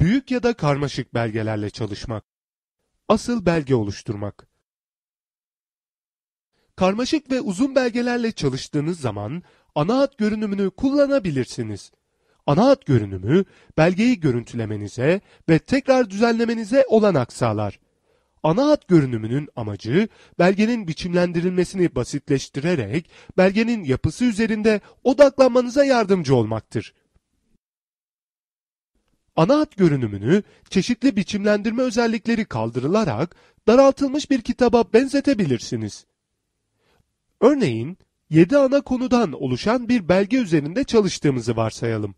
büyük ya da karmaşık belgelerle çalışmak. Asıl belge oluşturmak. Karmaşık ve uzun belgelerle çalıştığınız zaman ana hat görünümünü kullanabilirsiniz. Ana hat görünümü belgeyi görüntülemenize ve tekrar düzenlemenize olanak sağlar. Ana hat görünümünün amacı belgenin biçimlendirilmesini basitleştirerek belgenin yapısı üzerinde odaklanmanıza yardımcı olmaktır ana hat görünümünü çeşitli biçimlendirme özellikleri kaldırılarak daraltılmış bir kitaba benzetebilirsiniz. Örneğin 7 ana konudan oluşan bir belge üzerinde çalıştığımızı varsayalım.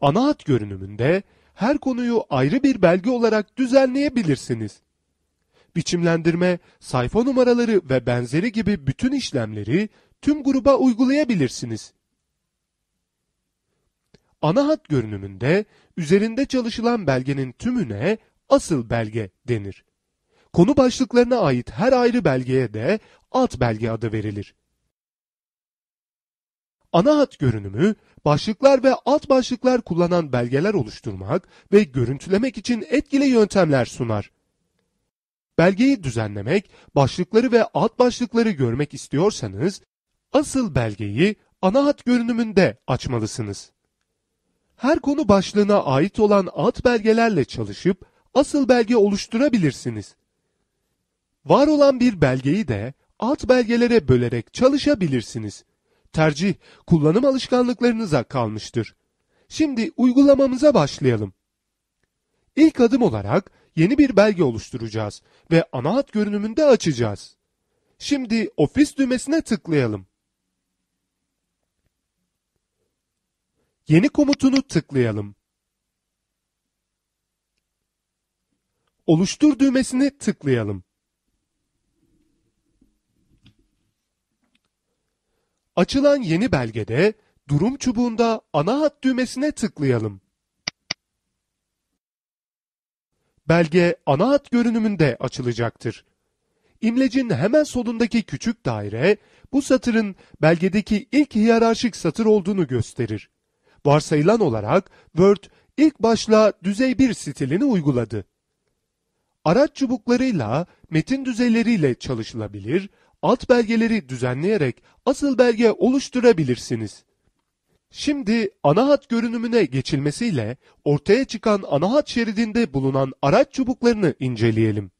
Ana hat görünümünde her konuyu ayrı bir belge olarak düzenleyebilirsiniz. Biçimlendirme, sayfa numaraları ve benzeri gibi bütün işlemleri tüm gruba uygulayabilirsiniz ana hat görünümünde üzerinde çalışılan belgenin tümüne asıl belge denir. Konu başlıklarına ait her ayrı belgeye de alt belge adı verilir. Ana hat görünümü, başlıklar ve alt başlıklar kullanan belgeler oluşturmak ve görüntülemek için etkili yöntemler sunar. Belgeyi düzenlemek, başlıkları ve alt başlıkları görmek istiyorsanız, asıl belgeyi ana hat görünümünde açmalısınız her konu başlığına ait olan alt belgelerle çalışıp asıl belge oluşturabilirsiniz. Var olan bir belgeyi de alt belgelere bölerek çalışabilirsiniz. Tercih kullanım alışkanlıklarınıza kalmıştır. Şimdi uygulamamıza başlayalım. İlk adım olarak yeni bir belge oluşturacağız ve ana hat görünümünde açacağız. Şimdi ofis düğmesine tıklayalım. Yeni komutunu tıklayalım. Oluştur düğmesini tıklayalım. Açılan yeni belgede durum çubuğunda ana hat düğmesine tıklayalım. Belge ana hat görünümünde açılacaktır. İmlecin hemen solundaki küçük daire bu satırın belgedeki ilk hiyerarşik satır olduğunu gösterir. Varsayılan olarak Word ilk başla düzey 1 stilini uyguladı. Araç çubuklarıyla, metin düzeyleriyle çalışılabilir, alt belgeleri düzenleyerek asıl belge oluşturabilirsiniz. Şimdi ana hat görünümüne geçilmesiyle ortaya çıkan ana hat şeridinde bulunan araç çubuklarını inceleyelim.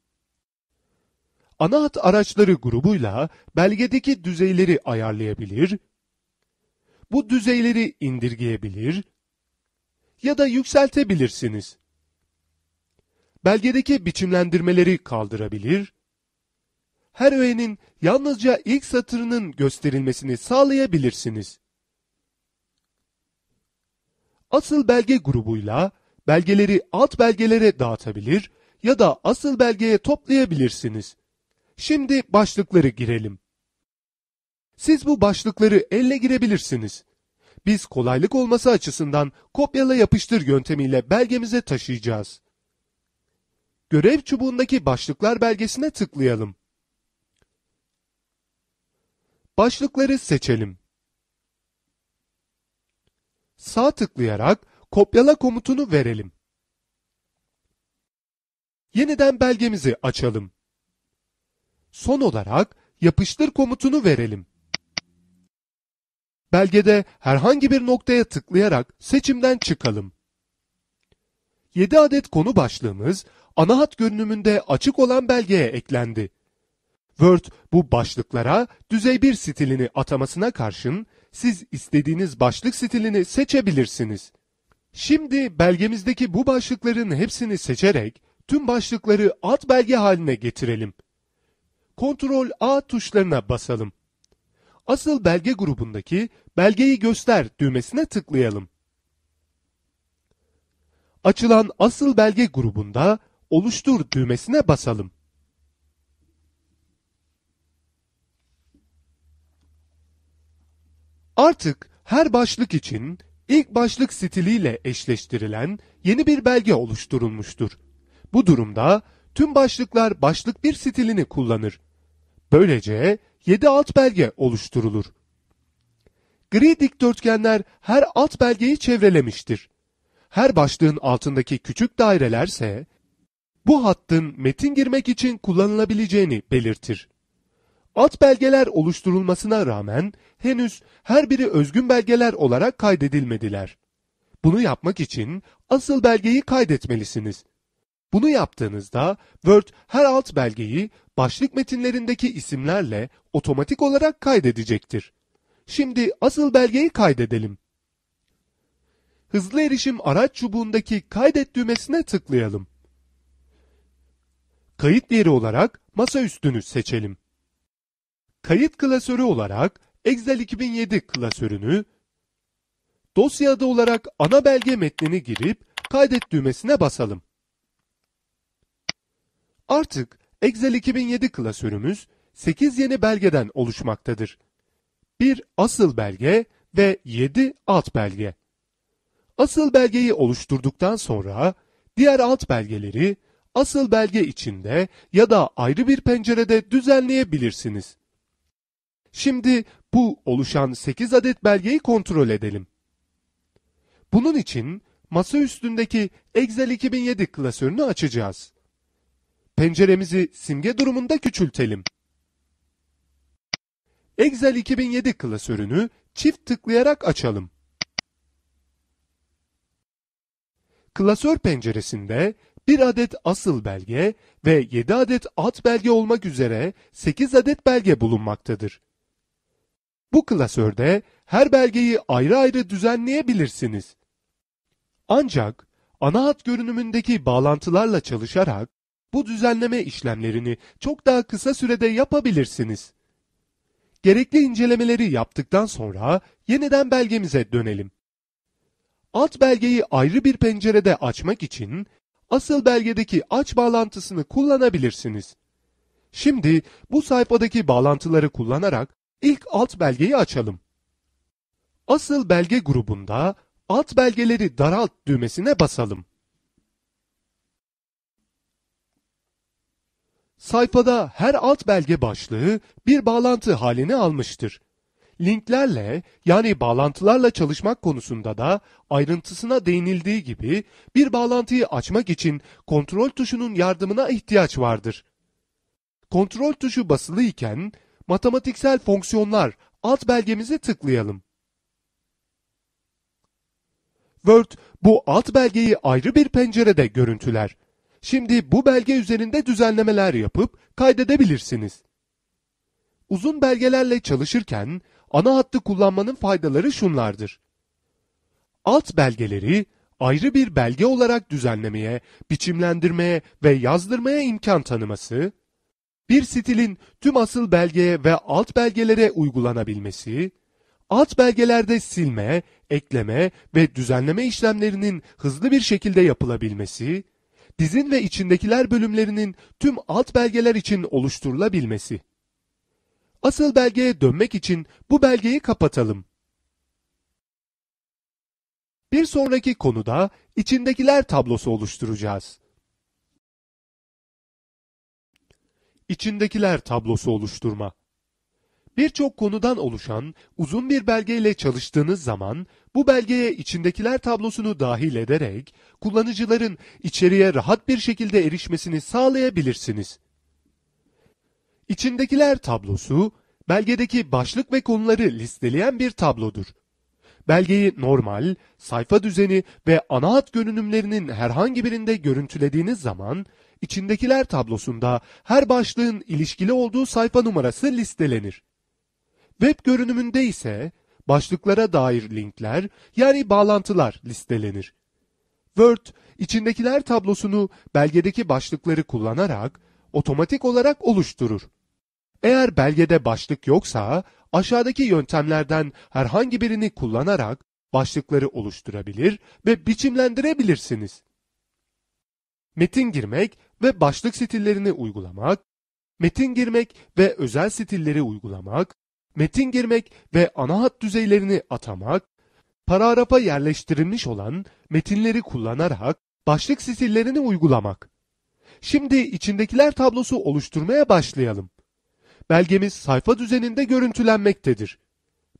Ana hat araçları grubuyla belgedeki düzeyleri ayarlayabilir, bu düzeyleri indirgeyebilir ya da yükseltebilirsiniz. Belgedeki biçimlendirmeleri kaldırabilir, her öğenin yalnızca ilk satırının gösterilmesini sağlayabilirsiniz. Asıl belge grubuyla belgeleri alt belgelere dağıtabilir ya da asıl belgeye toplayabilirsiniz. Şimdi başlıkları girelim. Siz bu başlıkları elle girebilirsiniz. Biz kolaylık olması açısından kopyala yapıştır yöntemiyle belgemize taşıyacağız. Görev çubuğundaki başlıklar belgesine tıklayalım. Başlıkları seçelim. Sağ tıklayarak kopyala komutunu verelim. Yeniden belgemizi açalım. Son olarak yapıştır komutunu verelim. Belgede herhangi bir noktaya tıklayarak seçimden çıkalım. 7 adet konu başlığımız ana hat görünümünde açık olan belgeye eklendi. Word bu başlıklara düzey bir stilini atamasına karşın siz istediğiniz başlık stilini seçebilirsiniz. Şimdi belgemizdeki bu başlıkların hepsini seçerek tüm başlıkları alt belge haline getirelim. Ctrl A tuşlarına basalım asıl belge grubundaki belgeyi göster düğmesine tıklayalım. Açılan asıl belge grubunda oluştur düğmesine basalım. Artık her başlık için ilk başlık stiliyle eşleştirilen yeni bir belge oluşturulmuştur. Bu durumda tüm başlıklar başlık bir stilini kullanır. Böylece 7 alt belge oluşturulur. Gri dikdörtgenler her alt belgeyi çevrelemiştir. Her başlığın altındaki küçük dairelerse bu hattın metin girmek için kullanılabileceğini belirtir. Alt belgeler oluşturulmasına rağmen henüz her biri özgün belgeler olarak kaydedilmediler. Bunu yapmak için asıl belgeyi kaydetmelisiniz. Bunu yaptığınızda Word her alt belgeyi başlık metinlerindeki isimlerle otomatik olarak kaydedecektir. Şimdi asıl belgeyi kaydedelim. Hızlı erişim araç çubuğundaki kaydet düğmesine tıklayalım. Kayıt yeri olarak masaüstünü seçelim. Kayıt klasörü olarak Excel 2007 klasörünü, dosya adı olarak ana belge metnini girip kaydet düğmesine basalım. Artık Excel 2007 klasörümüz 8 yeni belgeden oluşmaktadır. Bir asıl belge ve 7 alt belge. Asıl belgeyi oluşturduktan sonra diğer alt belgeleri asıl belge içinde ya da ayrı bir pencerede düzenleyebilirsiniz. Şimdi bu oluşan 8 adet belgeyi kontrol edelim. Bunun için masa üstündeki Excel 2007 klasörünü açacağız. Penceremizi simge durumunda küçültelim. Excel 2007 klasörünü çift tıklayarak açalım. Klasör penceresinde bir adet asıl belge ve 7 adet alt belge olmak üzere 8 adet belge bulunmaktadır. Bu klasörde her belgeyi ayrı ayrı düzenleyebilirsiniz. Ancak ana hat görünümündeki bağlantılarla çalışarak bu düzenleme işlemlerini çok daha kısa sürede yapabilirsiniz gerekli incelemeleri yaptıktan sonra yeniden belgemize dönelim. Alt belgeyi ayrı bir pencerede açmak için asıl belgedeki aç bağlantısını kullanabilirsiniz. Şimdi bu sayfadaki bağlantıları kullanarak ilk alt belgeyi açalım. Asıl belge grubunda alt belgeleri daralt düğmesine basalım. Sayfada her alt belge başlığı bir bağlantı halini almıştır. Linklerle yani bağlantılarla çalışmak konusunda da ayrıntısına değinildiği gibi bir bağlantıyı açmak için kontrol tuşunun yardımına ihtiyaç vardır. Kontrol tuşu basılı iken matematiksel fonksiyonlar alt belgemizi tıklayalım. Word bu alt belgeyi ayrı bir pencerede görüntüler. Şimdi bu belge üzerinde düzenlemeler yapıp kaydedebilirsiniz. Uzun belgelerle çalışırken ana hattı kullanmanın faydaları şunlardır. Alt belgeleri ayrı bir belge olarak düzenlemeye, biçimlendirmeye ve yazdırmaya imkan tanıması, bir stilin tüm asıl belgeye ve alt belgelere uygulanabilmesi, alt belgelerde silme, ekleme ve düzenleme işlemlerinin hızlı bir şekilde yapılabilmesi, dizin ve içindekiler bölümlerinin tüm alt belgeler için oluşturulabilmesi. Asıl belgeye dönmek için bu belgeyi kapatalım. Bir sonraki konuda içindekiler tablosu oluşturacağız. İçindekiler tablosu oluşturma birçok konudan oluşan uzun bir belgeyle çalıştığınız zaman bu belgeye içindekiler tablosunu dahil ederek kullanıcıların içeriye rahat bir şekilde erişmesini sağlayabilirsiniz. İçindekiler tablosu belgedeki başlık ve konuları listeleyen bir tablodur. Belgeyi normal, sayfa düzeni ve ana hat görünümlerinin herhangi birinde görüntülediğiniz zaman içindekiler tablosunda her başlığın ilişkili olduğu sayfa numarası listelenir. Web görünümünde ise başlıklara dair linkler yani bağlantılar listelenir. Word, içindekiler tablosunu belgedeki başlıkları kullanarak otomatik olarak oluşturur. Eğer belgede başlık yoksa aşağıdaki yöntemlerden herhangi birini kullanarak başlıkları oluşturabilir ve biçimlendirebilirsiniz. Metin girmek ve başlık stillerini uygulamak, metin girmek ve özel stilleri uygulamak, metin girmek ve ana hat düzeylerini atamak, paragrafa yerleştirilmiş olan metinleri kullanarak başlık stillerini uygulamak. Şimdi içindekiler tablosu oluşturmaya başlayalım. Belgemiz sayfa düzeninde görüntülenmektedir.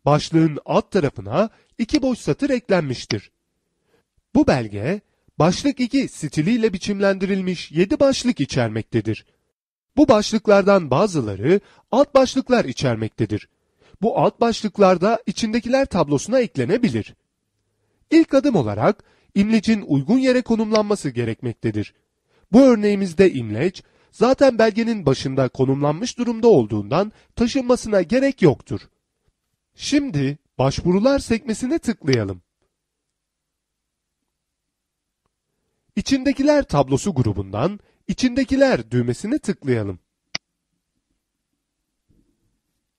Başlığın alt tarafına iki boş satır eklenmiştir. Bu belge başlık 2 stiliyle biçimlendirilmiş 7 başlık içermektedir. Bu başlıklardan bazıları alt başlıklar içermektedir. Bu alt başlıklarda içindekiler tablosuna eklenebilir. İlk adım olarak imlecin uygun yere konumlanması gerekmektedir. Bu örneğimizde imleç zaten belgenin başında konumlanmış durumda olduğundan taşınmasına gerek yoktur. Şimdi başvurular sekmesine tıklayalım. İçindekiler tablosu grubundan İçindekiler düğmesine tıklayalım.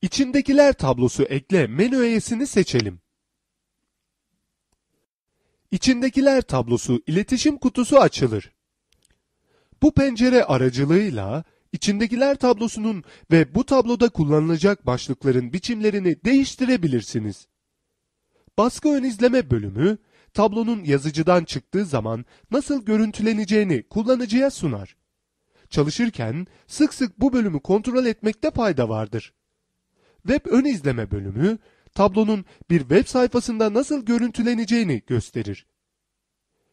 İçindekiler tablosu ekle menü öğesini seçelim. İçindekiler tablosu iletişim kutusu açılır. Bu pencere aracılığıyla içindekiler tablosunun ve bu tabloda kullanılacak başlıkların biçimlerini değiştirebilirsiniz. Baskı ön izleme bölümü, tablonun yazıcıdan çıktığı zaman nasıl görüntüleneceğini kullanıcıya sunar. Çalışırken sık sık bu bölümü kontrol etmekte fayda vardır web ön izleme bölümü tablonun bir web sayfasında nasıl görüntüleneceğini gösterir.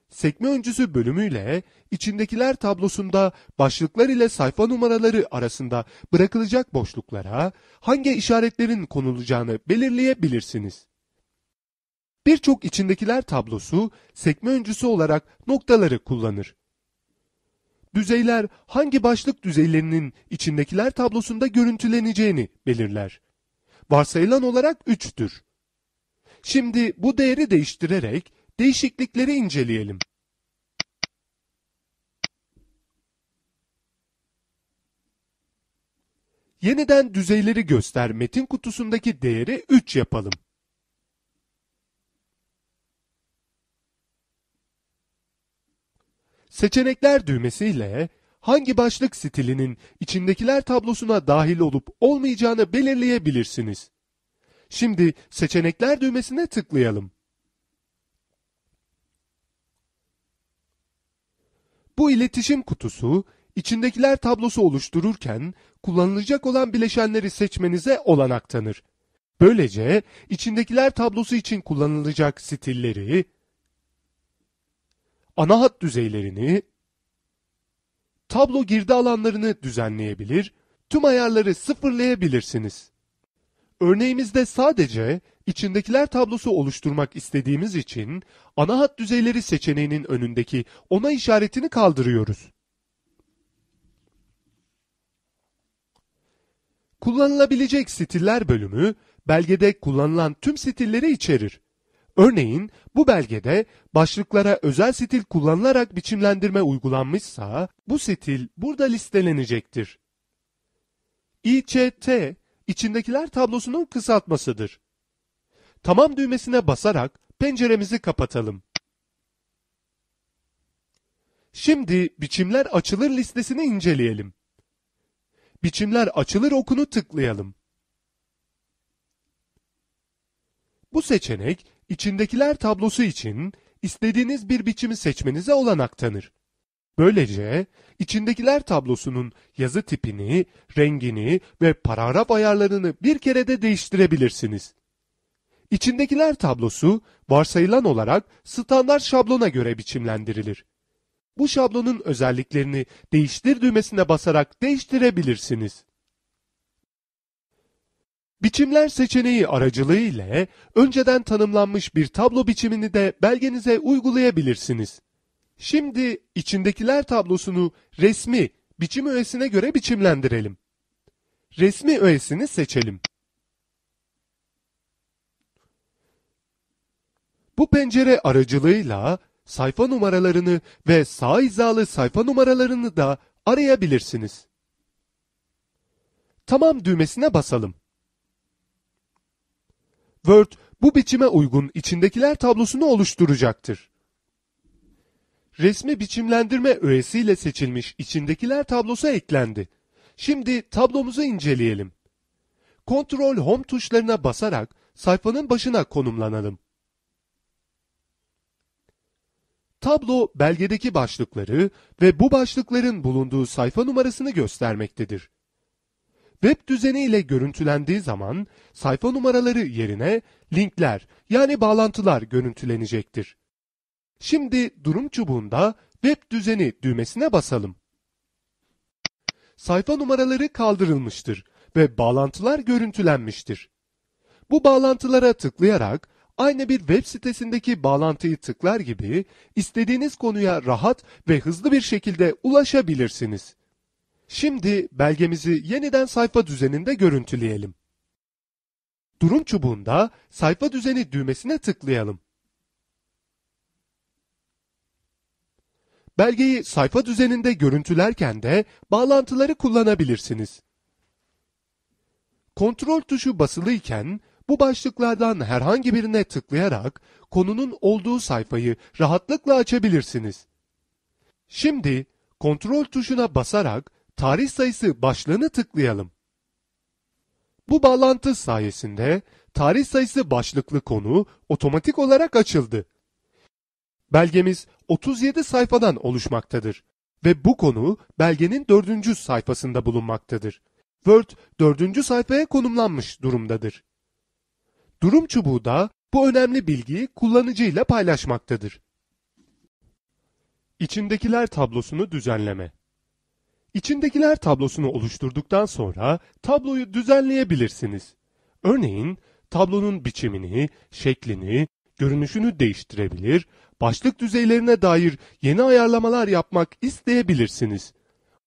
Sekme öncüsü bölümüyle içindekiler tablosunda başlıklar ile sayfa numaraları arasında bırakılacak boşluklara hangi işaretlerin konulacağını belirleyebilirsiniz. Birçok içindekiler tablosu sekme öncüsü olarak noktaları kullanır. Düzeyler hangi başlık düzeylerinin içindekiler tablosunda görüntüleneceğini belirler varsayılan olarak 3'tür. Şimdi bu değeri değiştirerek değişiklikleri inceleyelim. Yeniden düzeyleri göster metin kutusundaki değeri 3 yapalım. Seçenekler düğmesiyle hangi başlık stilinin içindekiler tablosuna dahil olup olmayacağını belirleyebilirsiniz. Şimdi seçenekler düğmesine tıklayalım. Bu iletişim kutusu içindekiler tablosu oluştururken kullanılacak olan bileşenleri seçmenize olanak tanır. Böylece içindekiler tablosu için kullanılacak stilleri, ana hat düzeylerini, tablo girdi alanlarını düzenleyebilir, tüm ayarları sıfırlayabilirsiniz. Örneğimizde sadece içindekiler tablosu oluşturmak istediğimiz için ana hat düzeyleri seçeneğinin önündeki ona işaretini kaldırıyoruz. Kullanılabilecek stiller bölümü belgede kullanılan tüm stilleri içerir. Örneğin bu belgede başlıklara özel stil kullanılarak biçimlendirme uygulanmışsa bu stil burada listelenecektir. İÇT içindekiler tablosunun kısaltmasıdır. Tamam düğmesine basarak penceremizi kapatalım. Şimdi biçimler açılır listesini inceleyelim. Biçimler açılır okunu tıklayalım. Bu seçenek içindekiler tablosu için istediğiniz bir biçimi seçmenize olanak tanır. Böylece içindekiler tablosunun yazı tipini, rengini ve paragraf ayarlarını bir kerede değiştirebilirsiniz. İçindekiler tablosu varsayılan olarak standart şablona göre biçimlendirilir. Bu şablonun özelliklerini değiştir düğmesine basarak değiştirebilirsiniz. Biçimler seçeneği aracılığı ile önceden tanımlanmış bir tablo biçimini de belgenize uygulayabilirsiniz. Şimdi içindekiler tablosunu resmi biçim öğesine göre biçimlendirelim. Resmi öğesini seçelim. Bu pencere aracılığıyla sayfa numaralarını ve sağ hizalı sayfa numaralarını da arayabilirsiniz. Tamam düğmesine basalım. Word bu biçime uygun içindekiler tablosunu oluşturacaktır. Resmi biçimlendirme öğesiyle seçilmiş içindekiler tablosu eklendi. Şimdi tablomuzu inceleyelim. Ctrl Home tuşlarına basarak sayfanın başına konumlanalım. Tablo belgedeki başlıkları ve bu başlıkların bulunduğu sayfa numarasını göstermektedir web düzeniyle ile görüntülendiği zaman sayfa numaraları yerine linkler yani bağlantılar görüntülenecektir. Şimdi durum çubuğunda web düzeni düğmesine basalım. Sayfa numaraları kaldırılmıştır ve bağlantılar görüntülenmiştir. Bu bağlantılara tıklayarak aynı bir web sitesindeki bağlantıyı tıklar gibi istediğiniz konuya rahat ve hızlı bir şekilde ulaşabilirsiniz. Şimdi belgemizi yeniden sayfa düzeninde görüntüleyelim. Durum çubuğunda sayfa düzeni düğmesine tıklayalım. Belgeyi sayfa düzeninde görüntülerken de bağlantıları kullanabilirsiniz. Kontrol tuşu basılıyken bu başlıklardan herhangi birine tıklayarak konunun olduğu sayfayı rahatlıkla açabilirsiniz. Şimdi kontrol tuşuna basarak tarih sayısı başlığını tıklayalım. Bu bağlantı sayesinde tarih sayısı başlıklı konu otomatik olarak açıldı. Belgemiz 37 sayfadan oluşmaktadır ve bu konu belgenin 4. sayfasında bulunmaktadır. Word 4. sayfaya konumlanmış durumdadır. Durum çubuğu da bu önemli bilgiyi kullanıcıyla paylaşmaktadır. İçindekiler tablosunu düzenleme İçindekiler tablosunu oluşturduktan sonra tabloyu düzenleyebilirsiniz. Örneğin tablonun biçimini, şeklini, görünüşünü değiştirebilir, başlık düzeylerine dair yeni ayarlamalar yapmak isteyebilirsiniz.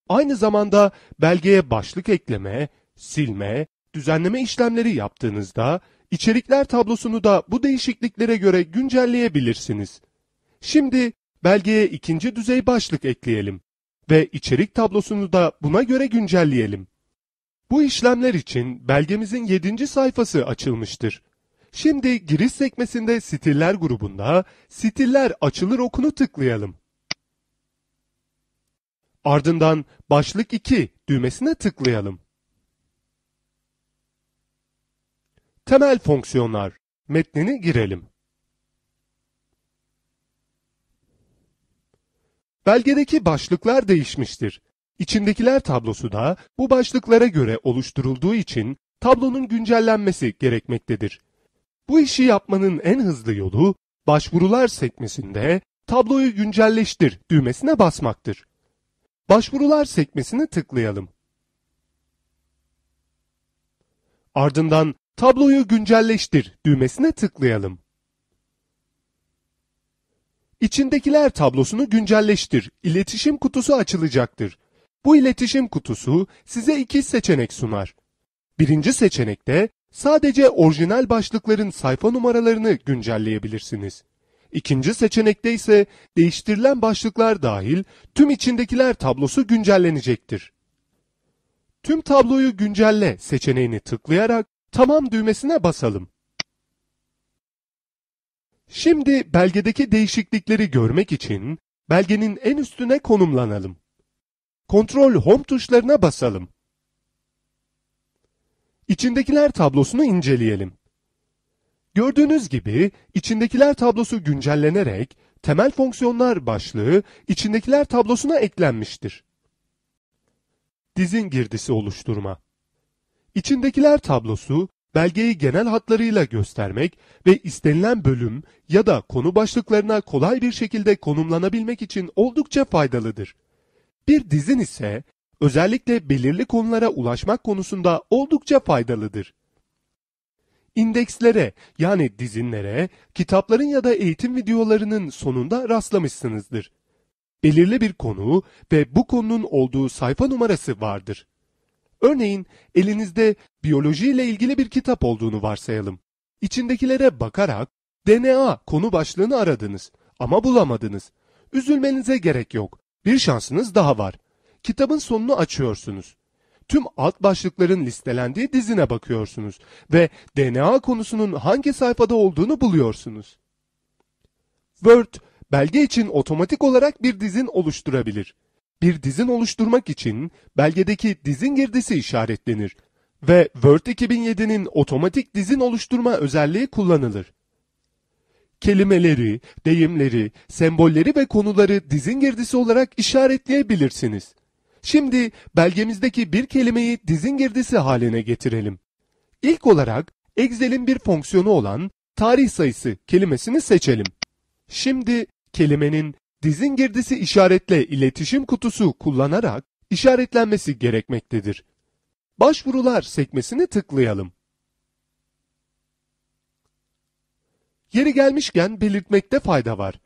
Aynı zamanda belgeye başlık ekleme, silme, düzenleme işlemleri yaptığınızda içerikler tablosunu da bu değişikliklere göre güncelleyebilirsiniz. Şimdi belgeye ikinci düzey başlık ekleyelim ve içerik tablosunu da buna göre güncelleyelim. Bu işlemler için belgemizin 7. sayfası açılmıştır. Şimdi giriş sekmesinde stiller grubunda stiller açılır okunu tıklayalım. Ardından başlık 2 düğmesine tıklayalım. Temel fonksiyonlar metnini girelim. Belgedeki başlıklar değişmiştir. İçindekiler tablosu da bu başlıklara göre oluşturulduğu için tablonun güncellenmesi gerekmektedir. Bu işi yapmanın en hızlı yolu başvurular sekmesinde tabloyu güncelleştir düğmesine basmaktır. Başvurular sekmesini tıklayalım. Ardından tabloyu güncelleştir düğmesine tıklayalım. İçindekiler tablosunu güncelleştir. İletişim kutusu açılacaktır. Bu iletişim kutusu size iki seçenek sunar. Birinci seçenekte sadece orijinal başlıkların sayfa numaralarını güncelleyebilirsiniz. İkinci seçenekte ise değiştirilen başlıklar dahil tüm içindekiler tablosu güncellenecektir. Tüm tabloyu güncelle seçeneğini tıklayarak tamam düğmesine basalım. Şimdi belgedeki değişiklikleri görmek için belgenin en üstüne konumlanalım. Kontrol Home tuşlarına basalım. İçindekiler tablosunu inceleyelim. Gördüğünüz gibi içindekiler tablosu güncellenerek temel fonksiyonlar başlığı içindekiler tablosuna eklenmiştir. Dizin girdisi oluşturma. İçindekiler tablosu belgeyi genel hatlarıyla göstermek ve istenilen bölüm ya da konu başlıklarına kolay bir şekilde konumlanabilmek için oldukça faydalıdır. Bir dizin ise özellikle belirli konulara ulaşmak konusunda oldukça faydalıdır. İndekslere yani dizinlere kitapların ya da eğitim videolarının sonunda rastlamışsınızdır. Belirli bir konu ve bu konunun olduğu sayfa numarası vardır. Örneğin elinizde biyoloji ile ilgili bir kitap olduğunu varsayalım. İçindekilere bakarak DNA konu başlığını aradınız ama bulamadınız. Üzülmenize gerek yok. Bir şansınız daha var. Kitabın sonunu açıyorsunuz. Tüm alt başlıkların listelendiği dizine bakıyorsunuz ve DNA konusunun hangi sayfada olduğunu buluyorsunuz. Word, belge için otomatik olarak bir dizin oluşturabilir bir dizin oluşturmak için belgedeki dizin girdisi işaretlenir ve Word 2007'nin otomatik dizin oluşturma özelliği kullanılır. Kelimeleri, deyimleri, sembolleri ve konuları dizin girdisi olarak işaretleyebilirsiniz. Şimdi belgemizdeki bir kelimeyi dizin girdisi haline getirelim. İlk olarak Excel'in bir fonksiyonu olan tarih sayısı kelimesini seçelim. Şimdi kelimenin Dizin girdisi işaretle iletişim kutusu kullanarak işaretlenmesi gerekmektedir. Başvurular sekmesini tıklayalım. Yeri gelmişken belirtmekte fayda var.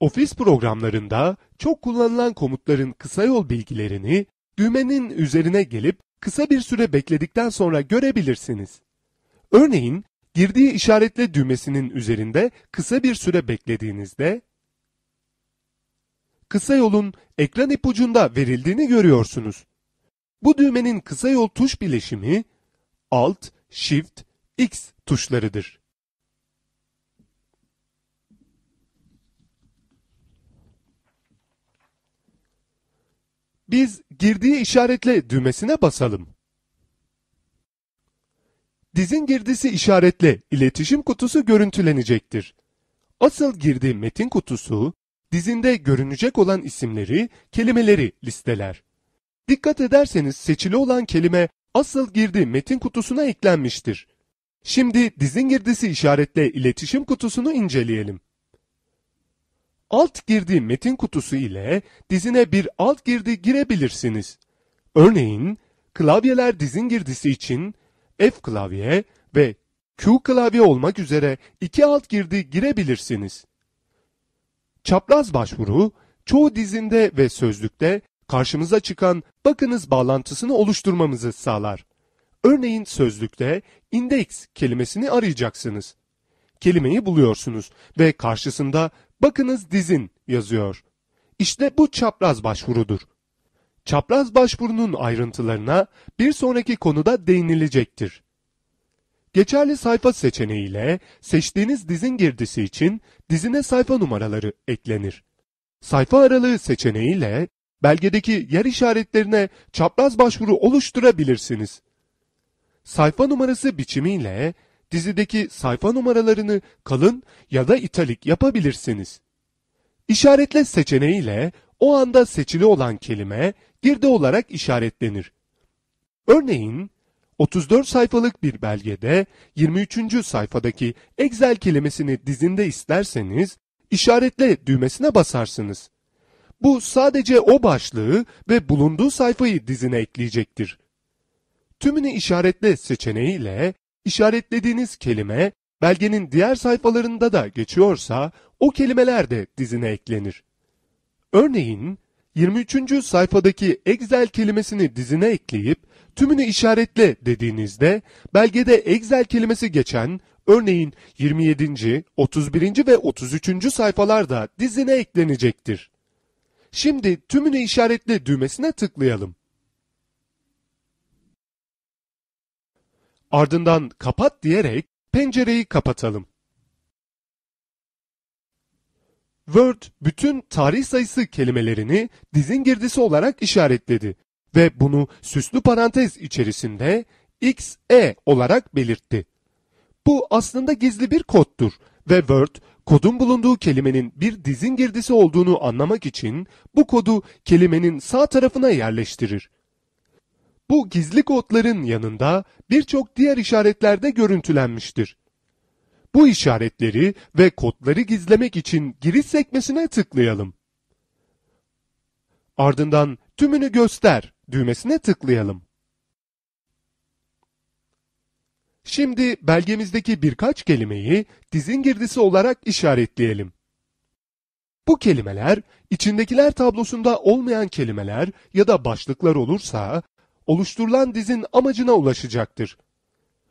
Ofis programlarında çok kullanılan komutların kısa yol bilgilerini düğmenin üzerine gelip kısa bir süre bekledikten sonra görebilirsiniz. Örneğin girdiği işaretle düğmesinin üzerinde kısa bir süre beklediğinizde kısa yolun ekran ipucunda verildiğini görüyorsunuz. Bu düğmenin kısa yol tuş bileşimi Alt, Shift, X tuşlarıdır. Biz girdiği işaretle düğmesine basalım. Dizin girdisi işaretle iletişim kutusu görüntülenecektir. Asıl girdiği metin kutusu dizinde görünecek olan isimleri, kelimeleri listeler. Dikkat ederseniz seçili olan kelime asıl girdi metin kutusuna eklenmiştir. Şimdi dizin girdisi işaretle iletişim kutusunu inceleyelim. Alt girdi metin kutusu ile dizine bir alt girdi girebilirsiniz. Örneğin klavyeler dizin girdisi için F klavye ve Q klavye olmak üzere iki alt girdi girebilirsiniz çapraz başvuru çoğu dizinde ve sözlükte karşımıza çıkan bakınız bağlantısını oluşturmamızı sağlar. Örneğin sözlükte index kelimesini arayacaksınız. Kelimeyi buluyorsunuz ve karşısında bakınız dizin yazıyor. İşte bu çapraz başvurudur. Çapraz başvurunun ayrıntılarına bir sonraki konuda değinilecektir. Geçerli sayfa seçeneğiyle seçtiğiniz dizin girdisi için dizine sayfa numaraları eklenir. Sayfa aralığı seçeneğiyle belgedeki yer işaretlerine çapraz başvuru oluşturabilirsiniz. Sayfa numarası biçimiyle dizideki sayfa numaralarını kalın ya da italik yapabilirsiniz. İşaretle seçeneğiyle o anda seçili olan kelime girdi olarak işaretlenir. Örneğin 34 sayfalık bir belgede 23. sayfadaki Excel kelimesini dizinde isterseniz işaretle düğmesine basarsınız. Bu sadece o başlığı ve bulunduğu sayfayı dizine ekleyecektir. Tümünü işaretle seçeneğiyle işaretlediğiniz kelime belgenin diğer sayfalarında da geçiyorsa o kelimeler de dizine eklenir. Örneğin 23. sayfadaki Excel kelimesini dizine ekleyip tümünü işaretle dediğinizde belgede Excel kelimesi geçen örneğin 27. 31. ve 33. sayfalarda dizine eklenecektir. Şimdi tümünü işaretle düğmesine tıklayalım. Ardından kapat diyerek pencereyi kapatalım. Word bütün tarih sayısı kelimelerini dizin girdisi olarak işaretledi ve bunu süslü parantez içerisinde XE olarak belirtti. Bu aslında gizli bir koddur ve Word kodun bulunduğu kelimenin bir dizin girdisi olduğunu anlamak için bu kodu kelimenin sağ tarafına yerleştirir. Bu gizli kodların yanında birçok diğer işaretler de görüntülenmiştir. Bu işaretleri ve kodları gizlemek için giriş sekmesine tıklayalım. Ardından tümünü göster düğmesine tıklayalım. Şimdi belgemizdeki birkaç kelimeyi dizin girdisi olarak işaretleyelim. Bu kelimeler içindekiler tablosunda olmayan kelimeler ya da başlıklar olursa oluşturulan dizin amacına ulaşacaktır.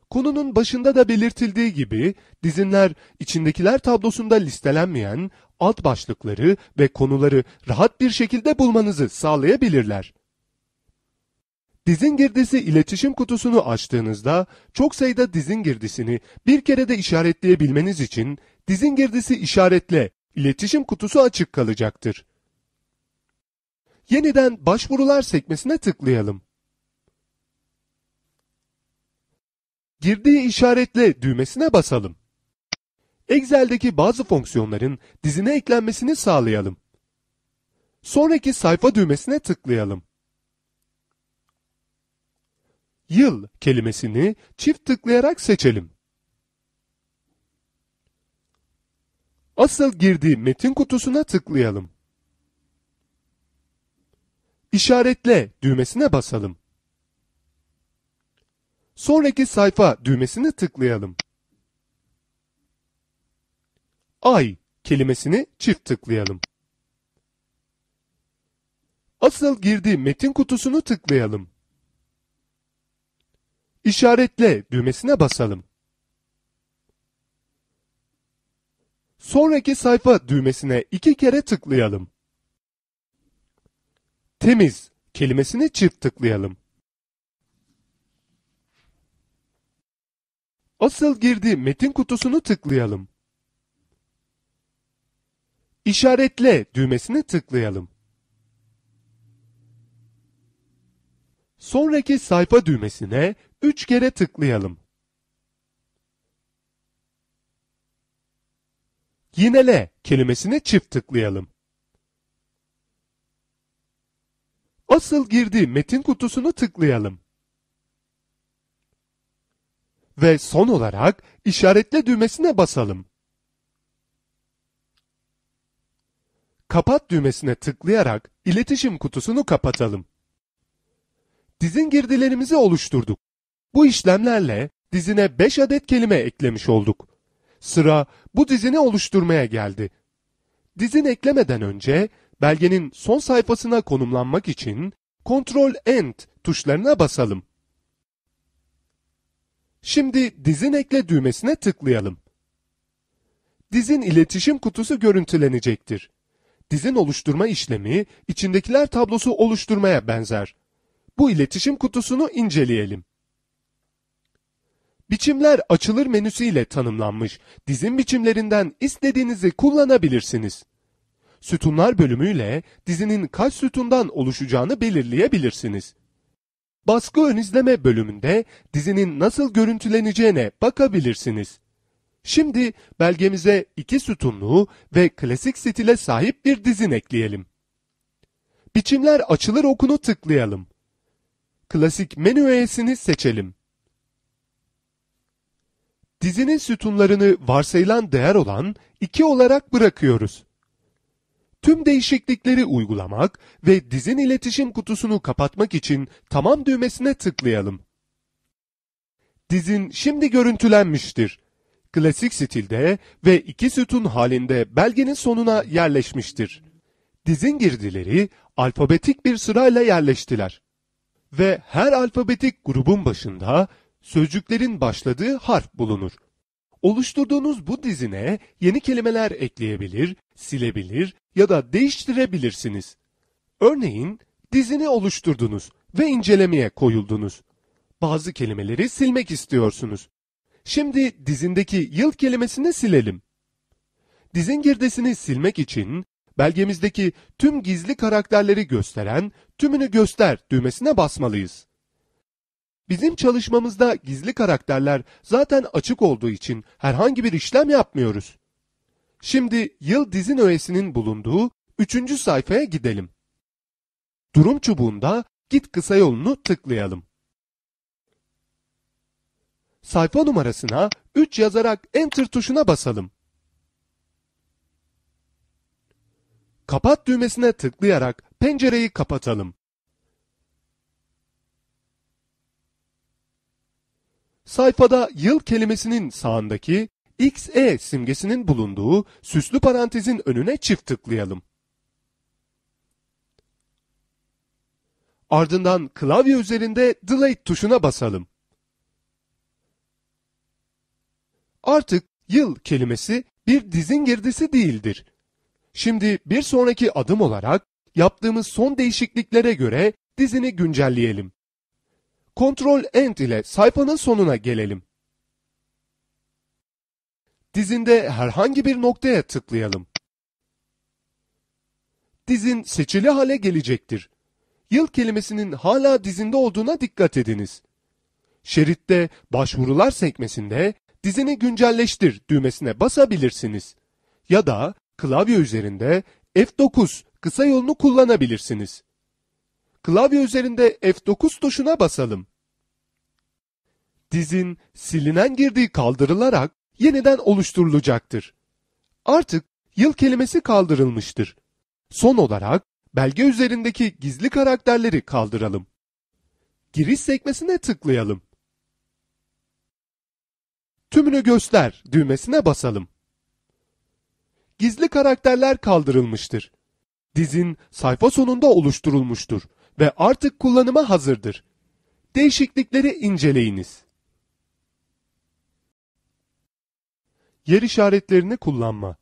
Konunun başında da belirtildiği gibi dizinler içindekiler tablosunda listelenmeyen alt başlıkları ve konuları rahat bir şekilde bulmanızı sağlayabilirler. Dizin girdisi iletişim kutusunu açtığınızda çok sayıda dizin girdisini bir kerede işaretleyebilmeniz için dizin girdisi işaretle iletişim kutusu açık kalacaktır. Yeniden başvurular sekmesine tıklayalım. Girdiği işaretle düğmesine basalım. Excel'deki bazı fonksiyonların dizine eklenmesini sağlayalım. Sonraki sayfa düğmesine tıklayalım yıl kelimesini çift tıklayarak seçelim. Asıl girdiği metin kutusuna tıklayalım. İşaretle düğmesine basalım. Sonraki sayfa düğmesini tıklayalım. Ay kelimesini çift tıklayalım. Asıl girdiği metin kutusunu tıklayalım. İşaretle düğmesine basalım. Sonraki sayfa düğmesine iki kere tıklayalım. Temiz kelimesine çift tıklayalım. Asıl girdi metin kutusunu tıklayalım. İşaretle düğmesine tıklayalım. Sonraki sayfa düğmesine 3 kere tıklayalım. Yinele kelimesine çift tıklayalım. Asıl girdi metin kutusunu tıklayalım. Ve son olarak işaretle düğmesine basalım. Kapat düğmesine tıklayarak iletişim kutusunu kapatalım dizin girdilerimizi oluşturduk. Bu işlemlerle dizine 5 adet kelime eklemiş olduk. Sıra bu dizini oluşturmaya geldi. Dizin eklemeden önce belgenin son sayfasına konumlanmak için Ctrl End tuşlarına basalım. Şimdi dizin ekle düğmesine tıklayalım. Dizin iletişim kutusu görüntülenecektir. Dizin oluşturma işlemi içindekiler tablosu oluşturmaya benzer bu iletişim kutusunu inceleyelim. Biçimler açılır menüsü ile tanımlanmış. Dizim biçimlerinden istediğinizi kullanabilirsiniz. Sütunlar bölümüyle dizinin kaç sütundan oluşacağını belirleyebilirsiniz. Baskı ön izleme bölümünde dizinin nasıl görüntüleneceğine bakabilirsiniz. Şimdi belgemize iki sütunlu ve klasik stile sahip bir dizin ekleyelim. Biçimler açılır okunu tıklayalım klasik menü öğesini seçelim. Dizinin sütunlarını varsayılan değer olan 2 olarak bırakıyoruz. Tüm değişiklikleri uygulamak ve dizin iletişim kutusunu kapatmak için tamam düğmesine tıklayalım. Dizin şimdi görüntülenmiştir. Klasik stilde ve iki sütun halinde belgenin sonuna yerleşmiştir. Dizin girdileri alfabetik bir sırayla yerleştiler ve her alfabetik grubun başında sözcüklerin başladığı harf bulunur. Oluşturduğunuz bu dizine yeni kelimeler ekleyebilir, silebilir ya da değiştirebilirsiniz. Örneğin dizini oluşturdunuz ve incelemeye koyuldunuz. Bazı kelimeleri silmek istiyorsunuz. Şimdi dizindeki yıl kelimesini silelim. Dizin girdesini silmek için Belgemizdeki tüm gizli karakterleri gösteren tümünü göster düğmesine basmalıyız. Bizim çalışmamızda gizli karakterler zaten açık olduğu için herhangi bir işlem yapmıyoruz. Şimdi yıl dizin öğesinin bulunduğu üçüncü sayfaya gidelim. Durum çubuğunda git kısa yolunu tıklayalım. Sayfa numarasına 3 yazarak enter tuşuna basalım. Kapat düğmesine tıklayarak pencereyi kapatalım. Sayfada yıl kelimesinin sağındaki XE simgesinin bulunduğu süslü parantezin önüne çift tıklayalım. Ardından klavye üzerinde Delay tuşuna basalım. Artık yıl kelimesi bir dizin girdisi değildir. Şimdi bir sonraki adım olarak yaptığımız son değişikliklere göre dizini güncelleyelim. Ctrl End ile sayfanın sonuna gelelim. Dizinde herhangi bir noktaya tıklayalım. Dizin seçili hale gelecektir. Yıl kelimesinin hala dizinde olduğuna dikkat ediniz. Şeritte başvurular sekmesinde dizini güncelleştir düğmesine basabilirsiniz. Ya da Klavye üzerinde F9 kısa yolunu kullanabilirsiniz. Klavye üzerinde F9 tuşuna basalım. Dizin silinen girdiği kaldırılarak yeniden oluşturulacaktır. Artık yıl kelimesi kaldırılmıştır. Son olarak belge üzerindeki gizli karakterleri kaldıralım. Giriş sekmesine tıklayalım. Tümünü göster düğmesine basalım gizli karakterler kaldırılmıştır. Dizin sayfa sonunda oluşturulmuştur ve artık kullanıma hazırdır. Değişiklikleri inceleyiniz. Yer işaretlerini kullanma.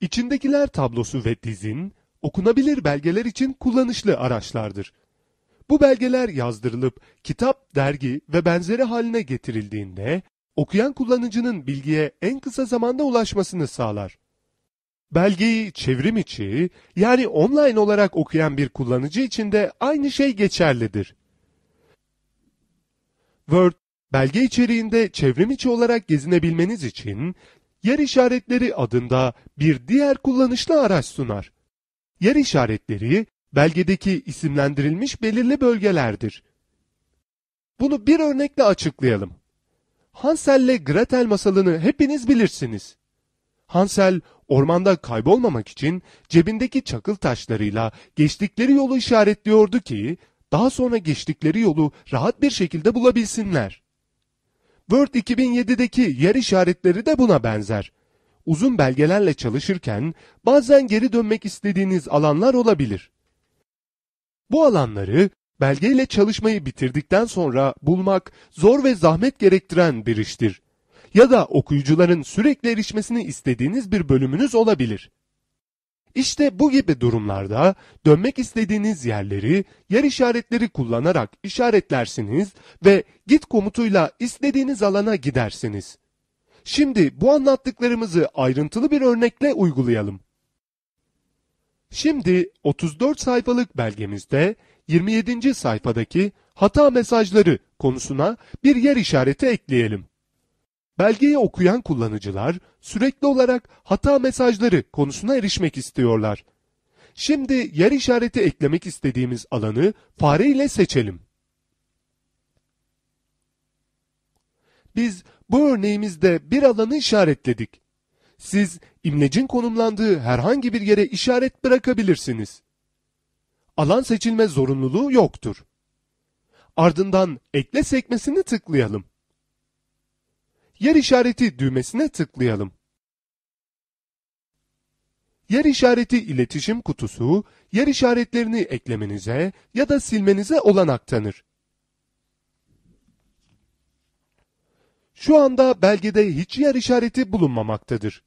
İçindekiler tablosu ve dizin okunabilir belgeler için kullanışlı araçlardır. Bu belgeler yazdırılıp kitap, dergi ve benzeri haline getirildiğinde okuyan kullanıcının bilgiye en kısa zamanda ulaşmasını sağlar. Belgeyi çevrim içi yani online olarak okuyan bir kullanıcı için de aynı şey geçerlidir. Word, belge içeriğinde çevrim içi olarak gezinebilmeniz için yer işaretleri adında bir diğer kullanışlı araç sunar. Yer işaretleri belgedeki isimlendirilmiş belirli bölgelerdir. Bunu bir örnekle açıklayalım. Hansel Hansel'le Gretel masalını hepiniz bilirsiniz. Hansel ormanda kaybolmamak için cebindeki çakıl taşlarıyla geçtikleri yolu işaretliyordu ki daha sonra geçtikleri yolu rahat bir şekilde bulabilsinler. Word 2007'deki yer işaretleri de buna benzer. Uzun belgelerle çalışırken bazen geri dönmek istediğiniz alanlar olabilir. Bu alanları Belgeyle çalışmayı bitirdikten sonra bulmak zor ve zahmet gerektiren bir iştir. Ya da okuyucuların sürekli erişmesini istediğiniz bir bölümünüz olabilir. İşte bu gibi durumlarda dönmek istediğiniz yerleri yer işaretleri kullanarak işaretlersiniz ve git komutuyla istediğiniz alana gidersiniz. Şimdi bu anlattıklarımızı ayrıntılı bir örnekle uygulayalım. Şimdi 34 sayfalık belgemizde 27. sayfadaki hata mesajları konusuna bir yer işareti ekleyelim. Belgeyi okuyan kullanıcılar sürekli olarak hata mesajları konusuna erişmek istiyorlar. Şimdi yer işareti eklemek istediğimiz alanı fare ile seçelim. Biz bu örneğimizde bir alanı işaretledik. Siz imlecin konumlandığı herhangi bir yere işaret bırakabilirsiniz alan seçilme zorunluluğu yoktur. Ardından ekle sekmesini tıklayalım. Yer işareti düğmesine tıklayalım. Yer işareti iletişim kutusu, yer işaretlerini eklemenize ya da silmenize olanak tanır. Şu anda belgede hiç yer işareti bulunmamaktadır.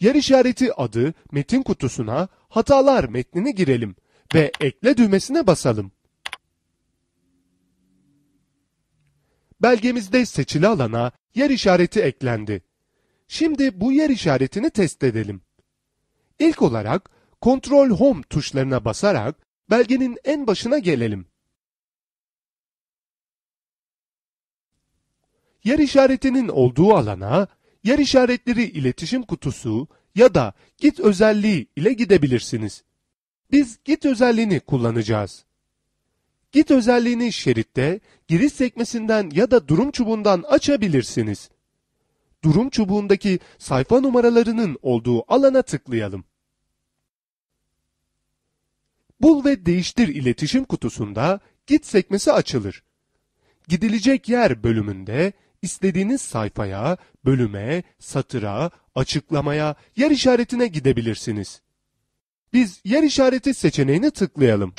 Yer işareti adı metin kutusuna hatalar metnine girelim ve ekle düğmesine basalım. Belgemizde seçili alana yer işareti eklendi. Şimdi bu yer işaretini test edelim. İlk olarak Ctrl Home tuşlarına basarak belgenin en başına gelelim. Yer işaretinin olduğu alana yer işaretleri iletişim kutusu ya da git özelliği ile gidebilirsiniz. Biz git özelliğini kullanacağız. Git özelliğini şeritte giriş sekmesinden ya da durum çubuğundan açabilirsiniz. Durum çubuğundaki sayfa numaralarının olduğu alana tıklayalım. Bul ve değiştir iletişim kutusunda git sekmesi açılır. Gidilecek yer bölümünde istediğiniz sayfaya, bölüme, satıra, açıklamaya, yer işaretine gidebilirsiniz. Biz yer işareti seçeneğini tıklayalım.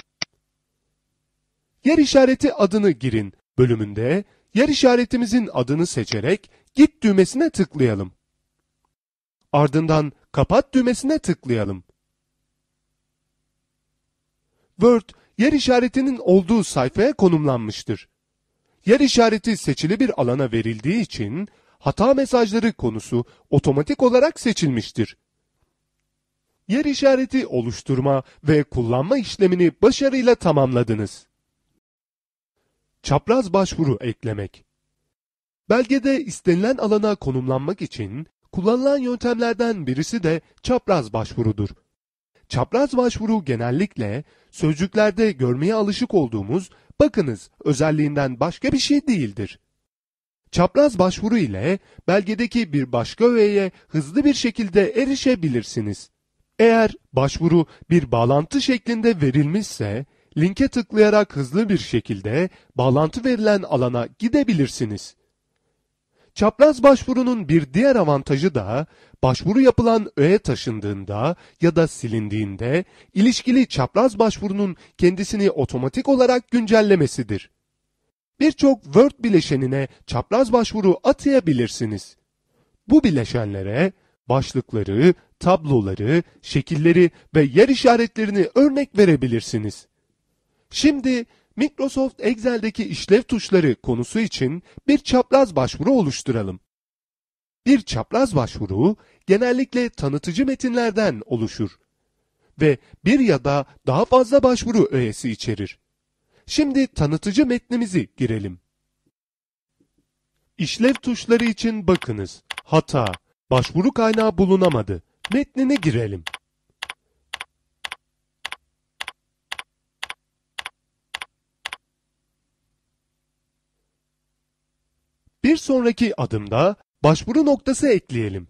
Yer işareti adını girin bölümünde yer işaretimizin adını seçerek git düğmesine tıklayalım. Ardından kapat düğmesine tıklayalım. Word yer işaretinin olduğu sayfaya konumlanmıştır. Yer işareti seçili bir alana verildiği için hata mesajları konusu otomatik olarak seçilmiştir. Yer işareti oluşturma ve kullanma işlemini başarıyla tamamladınız. Çapraz başvuru eklemek Belgede istenilen alana konumlanmak için kullanılan yöntemlerden birisi de çapraz başvurudur. Çapraz başvuru genellikle sözcüklerde görmeye alışık olduğumuz bakınız özelliğinden başka bir şey değildir. Çapraz başvuru ile belgedeki bir başka öğeye hızlı bir şekilde erişebilirsiniz. Eğer başvuru bir bağlantı şeklinde verilmişse, linke tıklayarak hızlı bir şekilde bağlantı verilen alana gidebilirsiniz. Çapraz başvurunun bir diğer avantajı da başvuru yapılan öğe taşındığında ya da silindiğinde ilişkili çapraz başvurunun kendisini otomatik olarak güncellemesidir. Birçok Word bileşenine çapraz başvuru atayabilirsiniz. Bu bileşenlere başlıkları, tabloları, şekilleri ve yer işaretlerini örnek verebilirsiniz. Şimdi Microsoft Excel'deki işlev tuşları konusu için bir çapraz başvuru oluşturalım. Bir çapraz başvuru genellikle tanıtıcı metinlerden oluşur ve bir ya da daha fazla başvuru öğesi içerir. Şimdi tanıtıcı metnimizi girelim. İşlev tuşları için bakınız. Hata, başvuru kaynağı bulunamadı. Metnini girelim. sonraki adımda başvuru noktası ekleyelim.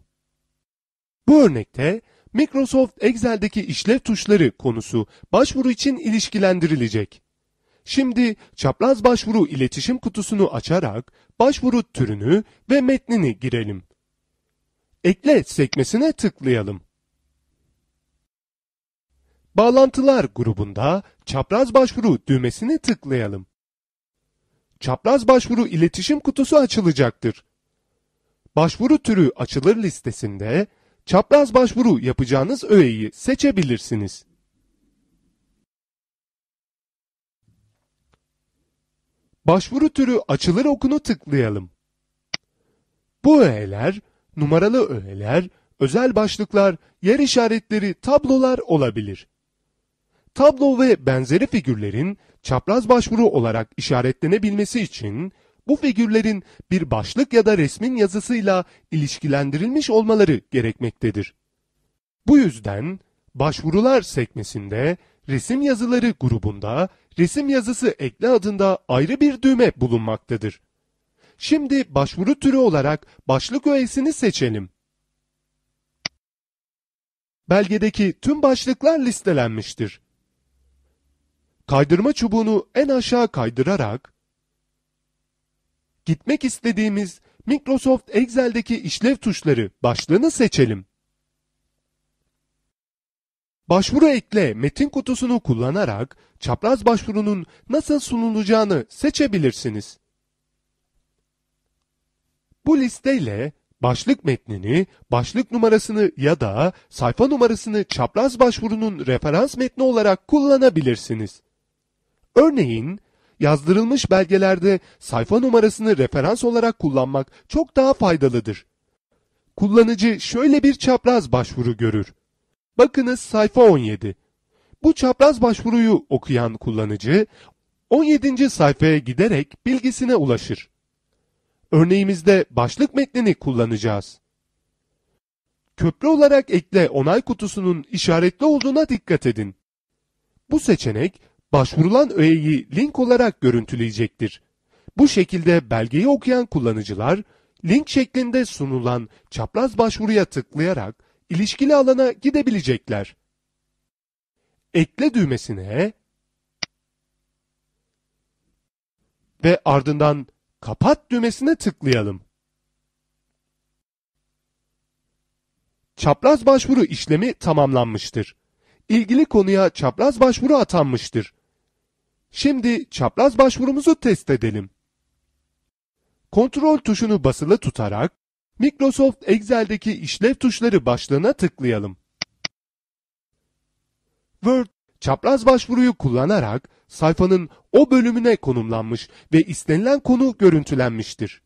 Bu örnekte Microsoft Excel'deki işlev tuşları konusu başvuru için ilişkilendirilecek. Şimdi çapraz başvuru iletişim kutusunu açarak başvuru türünü ve metnini girelim. Ekle sekmesine tıklayalım. Bağlantılar grubunda çapraz başvuru düğmesini tıklayalım çapraz başvuru iletişim kutusu açılacaktır. Başvuru türü açılır listesinde çapraz başvuru yapacağınız öğeyi seçebilirsiniz. Başvuru türü açılır okunu tıklayalım. Bu öğeler, numaralı öğeler, özel başlıklar, yer işaretleri, tablolar olabilir. Tablo ve benzeri figürlerin çapraz başvuru olarak işaretlenebilmesi için bu figürlerin bir başlık ya da resmin yazısıyla ilişkilendirilmiş olmaları gerekmektedir. Bu yüzden başvurular sekmesinde resim yazıları grubunda resim yazısı ekle adında ayrı bir düğme bulunmaktadır. Şimdi başvuru türü olarak başlık öğesini seçelim. Belgedeki tüm başlıklar listelenmiştir kaydırma çubuğunu en aşağı kaydırarak gitmek istediğimiz Microsoft Excel'deki işlev tuşları başlığını seçelim. Başvuru ekle metin kutusunu kullanarak çapraz başvurunun nasıl sunulacağını seçebilirsiniz. Bu listeyle başlık metnini, başlık numarasını ya da sayfa numarasını çapraz başvurunun referans metni olarak kullanabilirsiniz. Örneğin yazdırılmış belgelerde sayfa numarasını referans olarak kullanmak çok daha faydalıdır. Kullanıcı şöyle bir çapraz başvuru görür. Bakınız sayfa 17. Bu çapraz başvuruyu okuyan kullanıcı 17. sayfaya giderek bilgisine ulaşır. Örneğimizde başlık metnini kullanacağız. Köprü olarak ekle onay kutusunun işaretli olduğuna dikkat edin. Bu seçenek başvurulan öğeyi link olarak görüntüleyecektir. Bu şekilde belgeyi okuyan kullanıcılar link şeklinde sunulan çapraz başvuruya tıklayarak ilişkili alana gidebilecekler. Ekle düğmesine ve ardından kapat düğmesine tıklayalım. Çapraz başvuru işlemi tamamlanmıştır. İlgili konuya çapraz başvuru atanmıştır. Şimdi çapraz başvurumuzu test edelim. Kontrol tuşunu basılı tutarak Microsoft Excel'deki işlev tuşları başlığına tıklayalım. Word, çapraz başvuruyu kullanarak sayfanın o bölümüne konumlanmış ve istenilen konu görüntülenmiştir.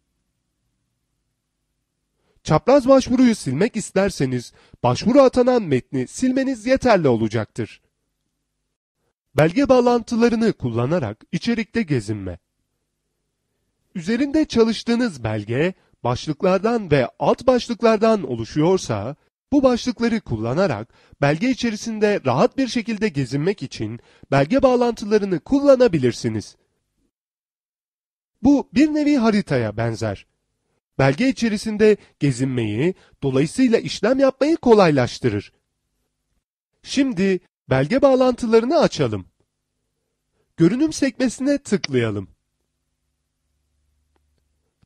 Çapraz başvuruyu silmek isterseniz başvuru atanan metni silmeniz yeterli olacaktır belge bağlantılarını kullanarak içerikte gezinme. Üzerinde çalıştığınız belge başlıklardan ve alt başlıklardan oluşuyorsa, bu başlıkları kullanarak belge içerisinde rahat bir şekilde gezinmek için belge bağlantılarını kullanabilirsiniz. Bu bir nevi haritaya benzer. Belge içerisinde gezinmeyi, dolayısıyla işlem yapmayı kolaylaştırır. Şimdi Belge bağlantılarını açalım. Görünüm sekmesine tıklayalım.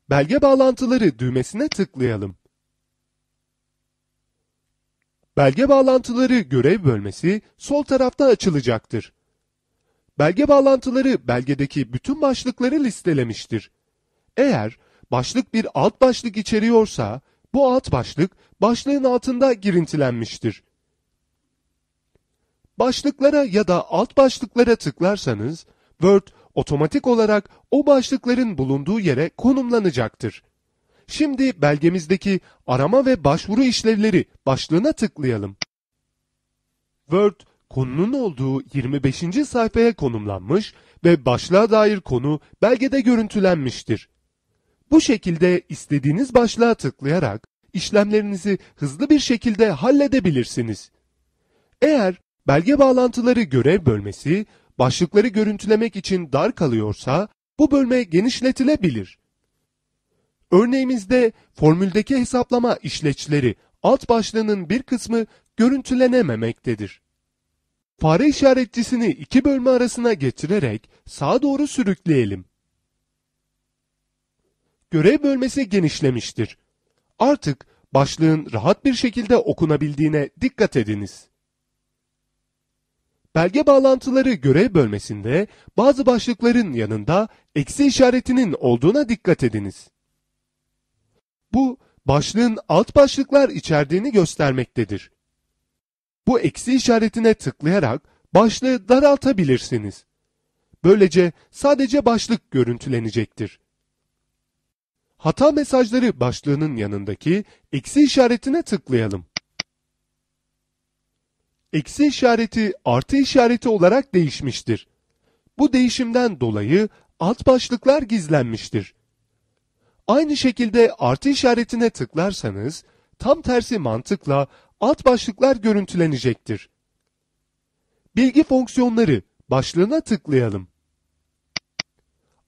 Belge bağlantıları düğmesine tıklayalım. Belge bağlantıları görev bölmesi sol tarafta açılacaktır. Belge bağlantıları belgedeki bütün başlıkları listelemiştir. Eğer başlık bir alt başlık içeriyorsa bu alt başlık başlığın altında girintilenmiştir başlıklara ya da alt başlıklara tıklarsanız Word otomatik olarak o başlıkların bulunduğu yere konumlanacaktır. Şimdi belgemizdeki arama ve başvuru işlevleri başlığına tıklayalım. Word konunun olduğu 25. sayfaya konumlanmış ve başlığa dair konu belgede görüntülenmiştir. Bu şekilde istediğiniz başlığa tıklayarak işlemlerinizi hızlı bir şekilde halledebilirsiniz. Eğer belge bağlantıları görev bölmesi, başlıkları görüntülemek için dar kalıyorsa bu bölme genişletilebilir. Örneğimizde formüldeki hesaplama işleçleri alt başlığının bir kısmı görüntülenememektedir. Fare işaretçisini iki bölme arasına getirerek sağa doğru sürükleyelim. Görev bölmesi genişlemiştir. Artık başlığın rahat bir şekilde okunabildiğine dikkat ediniz. Belge bağlantıları görev bölmesinde bazı başlıkların yanında eksi işaretinin olduğuna dikkat ediniz. Bu, başlığın alt başlıklar içerdiğini göstermektedir. Bu eksi işaretine tıklayarak başlığı daraltabilirsiniz. Böylece sadece başlık görüntülenecektir. Hata mesajları başlığının yanındaki eksi işaretine tıklayalım eksi işareti artı işareti olarak değişmiştir. Bu değişimden dolayı alt başlıklar gizlenmiştir. Aynı şekilde artı işaretine tıklarsanız tam tersi mantıkla alt başlıklar görüntülenecektir. Bilgi fonksiyonları başlığına tıklayalım.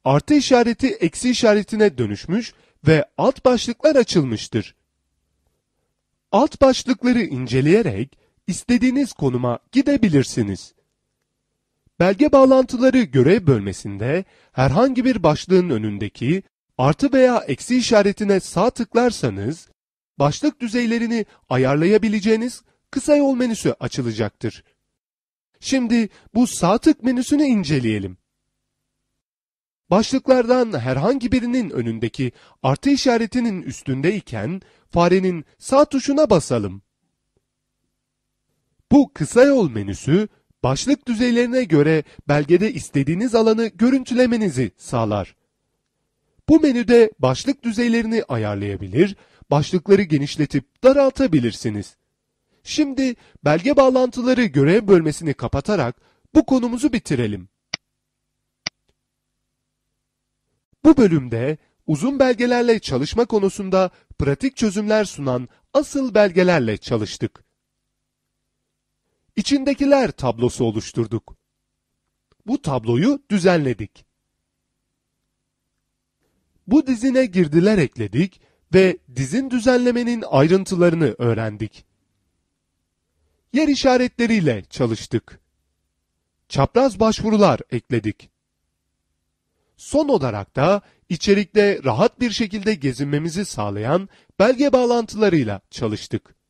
Artı işareti eksi işaretine dönüşmüş ve alt başlıklar açılmıştır. Alt başlıkları inceleyerek istediğiniz konuma gidebilirsiniz. Belge bağlantıları görev bölmesinde herhangi bir başlığın önündeki artı veya eksi işaretine sağ tıklarsanız başlık düzeylerini ayarlayabileceğiniz kısa yol menüsü açılacaktır. Şimdi bu sağ tık menüsünü inceleyelim. Başlıklardan herhangi birinin önündeki artı işaretinin üstündeyken farenin sağ tuşuna basalım. Bu kısa yol menüsü başlık düzeylerine göre belgede istediğiniz alanı görüntülemenizi sağlar. Bu menüde başlık düzeylerini ayarlayabilir, başlıkları genişletip daraltabilirsiniz. Şimdi belge bağlantıları görev bölmesini kapatarak bu konumuzu bitirelim. Bu bölümde uzun belgelerle çalışma konusunda pratik çözümler sunan asıl belgelerle çalıştık. İçindekiler tablosu oluşturduk. Bu tabloyu düzenledik. Bu dizine girdiler ekledik ve dizin düzenlemenin ayrıntılarını öğrendik. Yer işaretleriyle çalıştık. Çapraz başvurular ekledik. Son olarak da içerikte rahat bir şekilde gezinmemizi sağlayan belge bağlantılarıyla çalıştık.